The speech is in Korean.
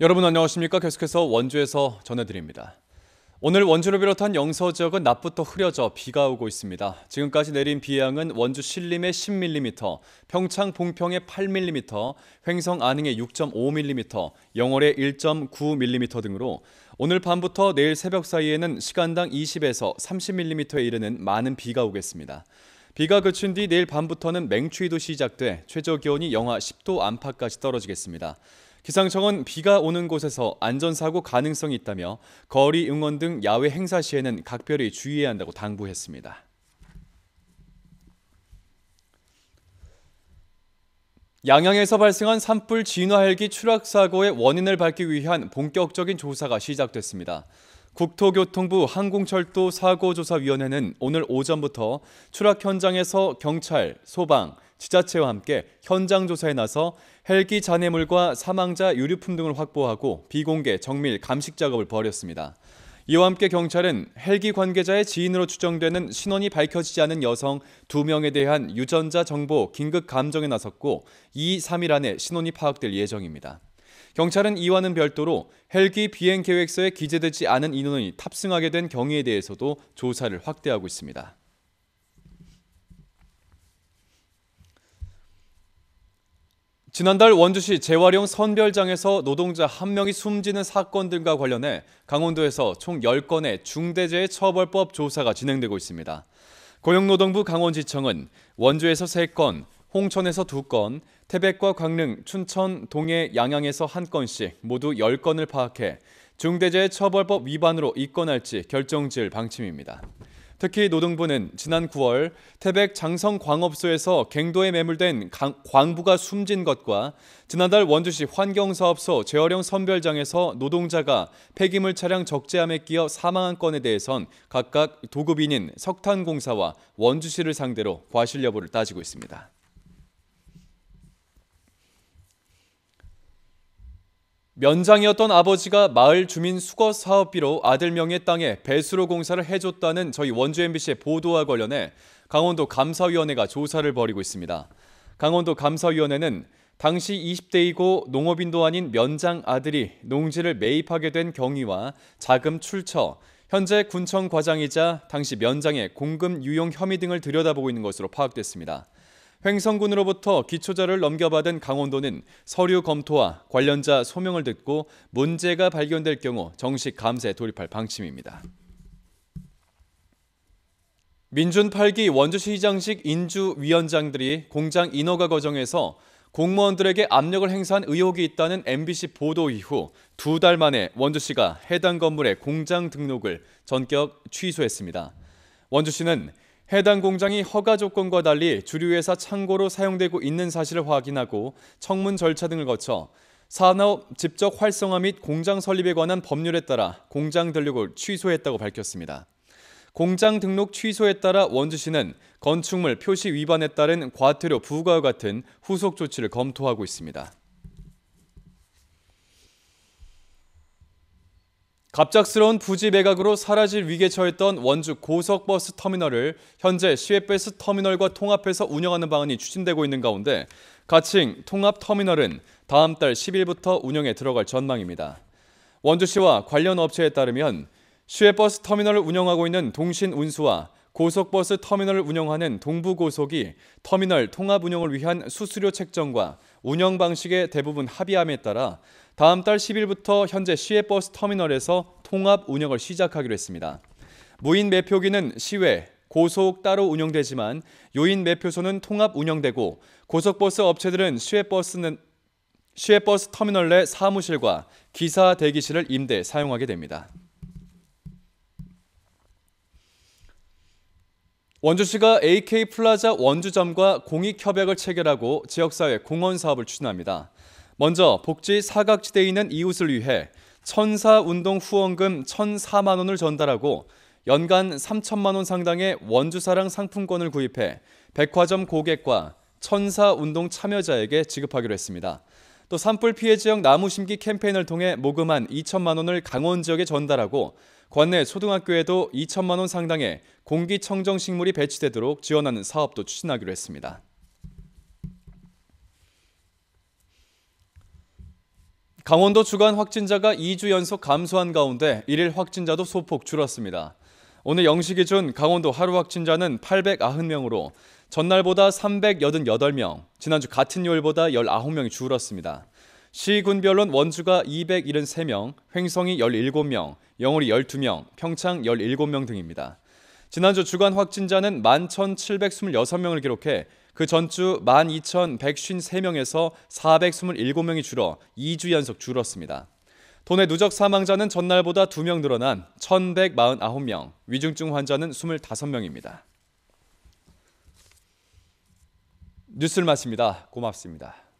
여러분 안녕하십니까? 계속해서 원주에서 전해드립니다. 오늘 원주를 비롯한 영서 지역은 낮부터 흐려져 비가 오고 있습니다. 지금까지 내린 비 양은 원주 신림에 10mm, 평창 봉평에 8mm, 횡성 안흥에 6.5mm, 영월에 1.9mm 등으로 오늘 밤부터 내일 새벽 사이에는 시간당 20에서 30mm에 이르는 많은 비가 오겠습니다. 비가 그친 뒤 내일 밤부터는 맹추위도 시작돼 최저 기온이 영하 10도 안팎까지 떨어지겠습니다. 기상청은 비가 오는 곳에서 안전사고 가능성이 있다며 거리 응원 등 야외 행사 시에는 각별히 주의해야 한다고 당부했습니다. 양양에서 발생한 산불 진화 헬기 추락 사고의 원인을 밝기 위한 본격적인 조사가 시작됐습니다. 국토교통부 항공철도 사고조사위원회는 오늘 오전부터 추락 현장에서 경찰, 소방, 지자체와 함께 현장 조사에 나서 헬기 잔해물과 사망자 유류품 등을 확보하고 비공개 정밀 감식 작업을 벌였습니다. 이와 함께 경찰은 헬기 관계자의 지인으로 추정되는 신원이 밝혀지지 않은 여성 2명에 대한 유전자 정보 긴급 감정에 나섰고 2, 3일 안에 신원이 파악될 예정입니다. 경찰은 이와는 별도로 헬기 비행 계획서에 기재되지 않은 인원이 탑승하게 된 경위에 대해서도 조사를 확대하고 있습니다. 지난달 원주시 재활용 선별장에서 노동자 한 명이 숨지는 사건 들과 관련해 강원도에서 총 10건의 중대재해처벌법 조사가 진행되고 있습니다. 고용노동부 강원지청은 원주에서 3건, 홍천에서 2건, 태백과 강릉, 춘천, 동해, 양양에서 1건씩 모두 10건을 파악해 중대재해처벌법 위반으로 입건할지 결정 지을 방침입니다. 특히 노동부는 지난 9월 태백 장성광업소에서 갱도에 매물된 광부가 숨진 것과 지난달 원주시 환경사업소 재활용 선별장에서 노동자가 폐기물 차량 적재함에 끼어 사망한 건에 대해선 각각 도급인인 석탄공사와 원주시를 상대로 과실 여부를 따지고 있습니다. 면장이었던 아버지가 마을 주민 수거 사업비로 아들 명의 땅에 배수로 공사를 해줬다는 저희 원주 MBC의 보도와 관련해 강원도 감사위원회가 조사를 벌이고 있습니다. 강원도 감사위원회는 당시 20대이고 농업인도 아닌 면장 아들이 농지를 매입하게 된 경위와 자금 출처, 현재 군청 과장이자 당시 면장의 공금 유용 혐의 등을 들여다보고 있는 것으로 파악됐습니다. 횡성군으로부터 기초자를 넘겨받은 강원도는 서류 검토와 관련자 소명을 듣고 문제가 발견될 경우 정식 감세 돌입할 방침입니다. 민준 8기 원주시장식 인주위원장들이 공장 인허가 과정에서 공무원들에게 압력을 행사한 의혹이 있다는 MBC 보도 이후 두 달 만에 원주시가 해당 건물의 공장 등록을 전격 취소했습니다. 원주시는 해당 공장이 허가 조건과 달리 주류회사 창고로 사용되고 있는 사실을 확인하고 청문 절차 등을 거쳐 산업 직접 활성화 및 공장 설립에 관한 법률에 따라 공장 등록을 취소했다고 밝혔습니다. 공장 등록 취소에 따라 원주시는 건축물 표시 위반에 따른 과태료 부과와 같은 후속 조치를 검토하고 있습니다. 갑작스러운 부지 매각으로 사라질 위기에 처했던 원주 고속버스 터미널을 현재 시외버스 터미널과 통합해서 운영하는 방안이 추진되고 있는 가운데 가칭 통합터미널은 다음 달 10일부터 운영에 들어갈 전망입니다. 원주시와 관련 업체에 따르면 시외버스 터미널을 운영하고 있는 동신운수와 고속버스 터미널을 운영하는 동부고속이 터미널 통합 운영을 위한 수수료 책정과 운영 방식의 대부분 합의함에 따라 다음 달 10일부터 현재 시외버스 터미널에서 통합 운영을 시작하기로 했습니다. 무인 매표기는 시외, 고속 따로 운영되지만 요인 매표소는 통합 운영되고 고속버스 업체들은 시외버스는 시외버스 터미널 내 사무실과 기사 대기실을 임대 사용하게 됩니다. 원주시가 AK 플라자 원주점과 공익 협약을 체결하고 지역사회 공헌 사업을 추진합니다. 먼저 복지 사각지대에 있는 이웃을 위해 천사 운동 후원금 1,004만 원을 전달하고 연간 3천만 원 상당의 원주사랑 상품권을 구입해 백화점 고객과 천사 운동 참여자에게 지급하기로 했습니다. 또 산불 피해 지역 나무 심기 캠페인을 통해 모금한 2천만 원을 강원 지역에 전달하고 관내 초등학교에도 2천만 원 상당의 공기청정 식물이 배치되도록 지원하는 사업도 추진하기로 했습니다. 강원도 주간 확진자가 2주 연속 감소한 가운데 1일 확진자도 소폭 줄었습니다. 오늘 0시 기준 강원도 하루 확진자는 890명으로 전날보다 388명, 지난주 같은 요일보다 19명이 줄었습니다. 시군별론 원주가 273명, 횡성이 17명, 영월이 12명, 평창 17명 등입니다. 지난주 주간 확진자는 11,726명을 기록해 그 전주 12,153명에서 427명이 줄어 2주 연속 줄었습니다. 도내 누적 사망자는 전날보다 2명 늘어난 1,149명, 위중증 환자는 25명입니다. 뉴스를 마칩니다. 고맙습니다.